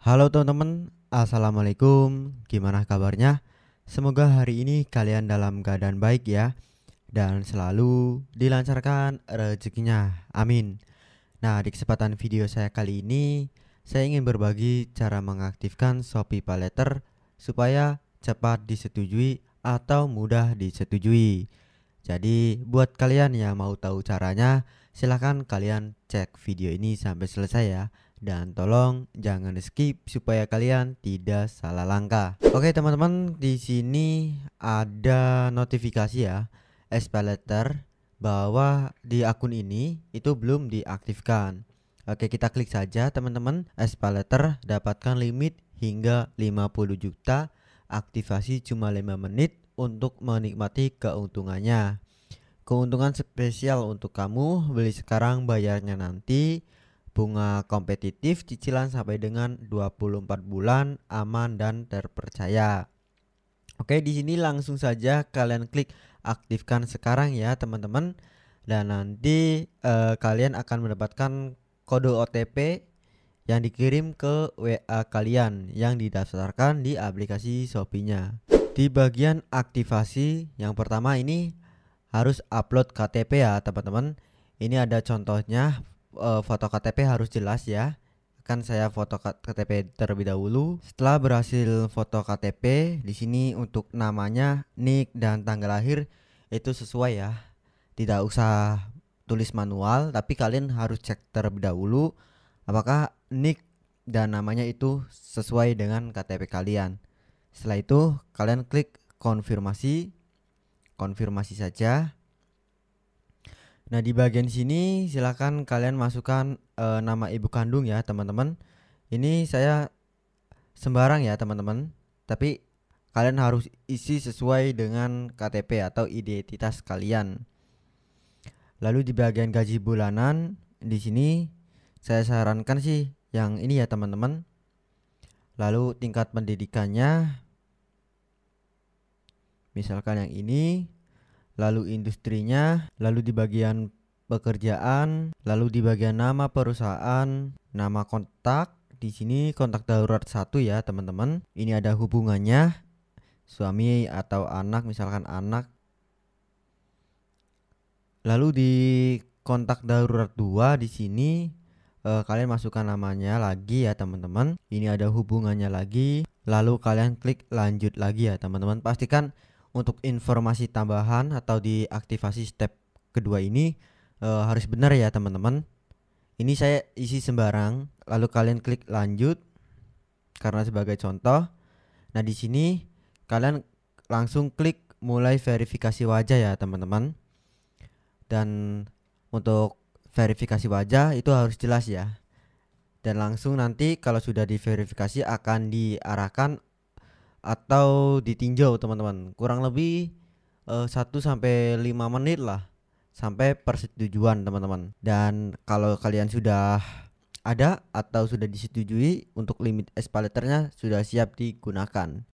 Halo teman-teman, Assalamualaikum, gimana kabarnya? Semoga hari ini kalian dalam keadaan baik ya Dan selalu dilancarkan rezekinya, amin Nah di kesempatan video saya kali ini Saya ingin berbagi cara mengaktifkan Shopee Paletter Supaya cepat disetujui atau mudah disetujui Jadi buat kalian yang mau tahu caranya Silahkan kalian cek video ini sampai selesai ya dan tolong jangan skip supaya kalian tidak salah langkah. Oke teman-teman, di sini ada notifikasi ya, espeleter bahwa di akun ini itu belum diaktifkan. Oke, kita klik saja teman-teman. Espeleter dapatkan limit hingga 50 juta, aktivasi cuma 5 menit untuk menikmati keuntungannya. Keuntungan spesial untuk kamu, beli sekarang bayarnya nanti bunga kompetitif cicilan sampai dengan 24 bulan aman dan terpercaya. Oke, di sini langsung saja kalian klik aktifkan sekarang ya, teman-teman. Dan nanti eh, kalian akan mendapatkan kode OTP yang dikirim ke WA kalian yang didaftarkan di aplikasi Shopee-nya. Di bagian aktivasi yang pertama ini harus upload KTP ya, teman-teman. Ini ada contohnya Eh, foto KTP harus jelas ya. Kan saya foto KTP terlebih dahulu. Setelah berhasil foto KTP, di sini untuk namanya, nick dan tanggal lahir itu sesuai ya. Tidak usah tulis manual, tapi kalian harus cek terlebih dahulu apakah nick dan namanya itu sesuai dengan KTP kalian. Setelah itu, kalian klik konfirmasi. Konfirmasi saja. Nah, di bagian sini silahkan kalian masukkan e, nama ibu kandung ya, teman-teman. Ini saya sembarang ya, teman-teman. Tapi kalian harus isi sesuai dengan KTP atau identitas kalian. Lalu di bagian gaji bulanan di sini saya sarankan sih yang ini ya, teman-teman. Lalu tingkat pendidikannya misalkan yang ini lalu industrinya, lalu di bagian pekerjaan, lalu di bagian nama perusahaan, nama kontak. Di sini kontak darurat satu ya teman-teman. Ini ada hubungannya suami atau anak, misalkan anak. Lalu di kontak darurat 2 di sini eh, kalian masukkan namanya lagi ya teman-teman. Ini ada hubungannya lagi. Lalu kalian klik lanjut lagi ya teman-teman. Pastikan untuk informasi tambahan atau diaktifasi step kedua ini e, harus benar ya teman-teman. Ini saya isi sembarang, lalu kalian klik lanjut karena sebagai contoh. Nah, di sini kalian langsung klik mulai verifikasi wajah ya, teman-teman. Dan untuk verifikasi wajah itu harus jelas ya. Dan langsung nanti kalau sudah diverifikasi akan diarahkan atau ditinjau teman-teman kurang lebih eh, satu uh, sampai lima menit lah sampai persetujuan teman-teman dan kalau kalian sudah ada atau sudah disetujui untuk limit espalaternya sudah siap digunakan